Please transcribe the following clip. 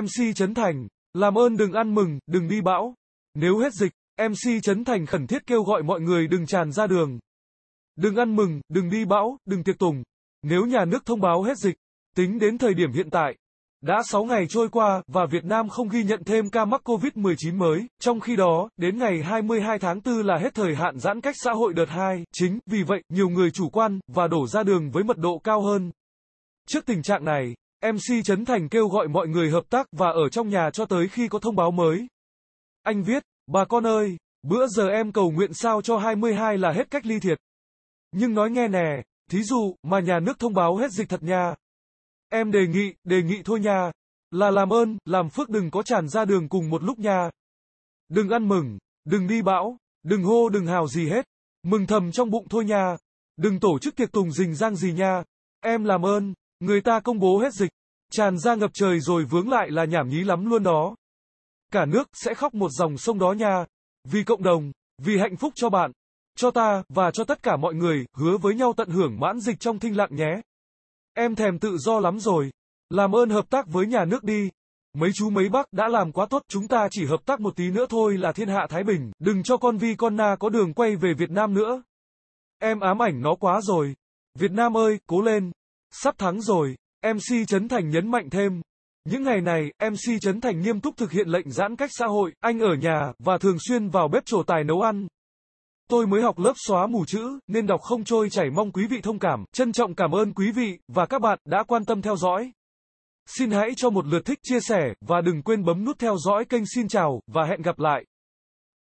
MC Trấn Thành, làm ơn đừng ăn mừng, đừng đi bão. Nếu hết dịch, MC Trấn Thành khẩn thiết kêu gọi mọi người đừng tràn ra đường. Đừng ăn mừng, đừng đi bão, đừng tiệc tùng. Nếu nhà nước thông báo hết dịch, tính đến thời điểm hiện tại, đã 6 ngày trôi qua và Việt Nam không ghi nhận thêm ca mắc COVID-19 mới, trong khi đó, đến ngày 22 tháng 4 là hết thời hạn giãn cách xã hội đợt 2, chính vì vậy, nhiều người chủ quan và đổ ra đường với mật độ cao hơn. Trước tình trạng này, MC Trấn Thành kêu gọi mọi người hợp tác và ở trong nhà cho tới khi có thông báo mới. Anh viết, bà con ơi, bữa giờ em cầu nguyện sao cho 22 là hết cách ly thiệt. Nhưng nói nghe nè, thí dụ, mà nhà nước thông báo hết dịch thật nha. Em đề nghị, đề nghị thôi nha. Là làm ơn, làm phước đừng có tràn ra đường cùng một lúc nha. Đừng ăn mừng, đừng đi bão, đừng hô đừng hào gì hết. Mừng thầm trong bụng thôi nha. Đừng tổ chức tiệc tùng rình rang gì nha. Em làm ơn. Người ta công bố hết dịch, tràn ra ngập trời rồi vướng lại là nhảm nhí lắm luôn đó. Cả nước sẽ khóc một dòng sông đó nha. Vì cộng đồng, vì hạnh phúc cho bạn, cho ta và cho tất cả mọi người, hứa với nhau tận hưởng mãn dịch trong thinh lặng nhé. Em thèm tự do lắm rồi. Làm ơn hợp tác với nhà nước đi. Mấy chú mấy bác đã làm quá tốt, chúng ta chỉ hợp tác một tí nữa thôi là thiên hạ Thái Bình, đừng cho con vi con na có đường quay về Việt Nam nữa. Em ám ảnh nó quá rồi. Việt Nam ơi, cố lên. Sắp thắng rồi, MC Trấn Thành nhấn mạnh thêm. Những ngày này, MC Trấn Thành nghiêm túc thực hiện lệnh giãn cách xã hội, anh ở nhà, và thường xuyên vào bếp trổ tài nấu ăn. Tôi mới học lớp xóa mù chữ, nên đọc không trôi chảy mong quý vị thông cảm, trân trọng cảm ơn quý vị, và các bạn, đã quan tâm theo dõi. Xin hãy cho một lượt thích chia sẻ, và đừng quên bấm nút theo dõi kênh xin chào, và hẹn gặp lại.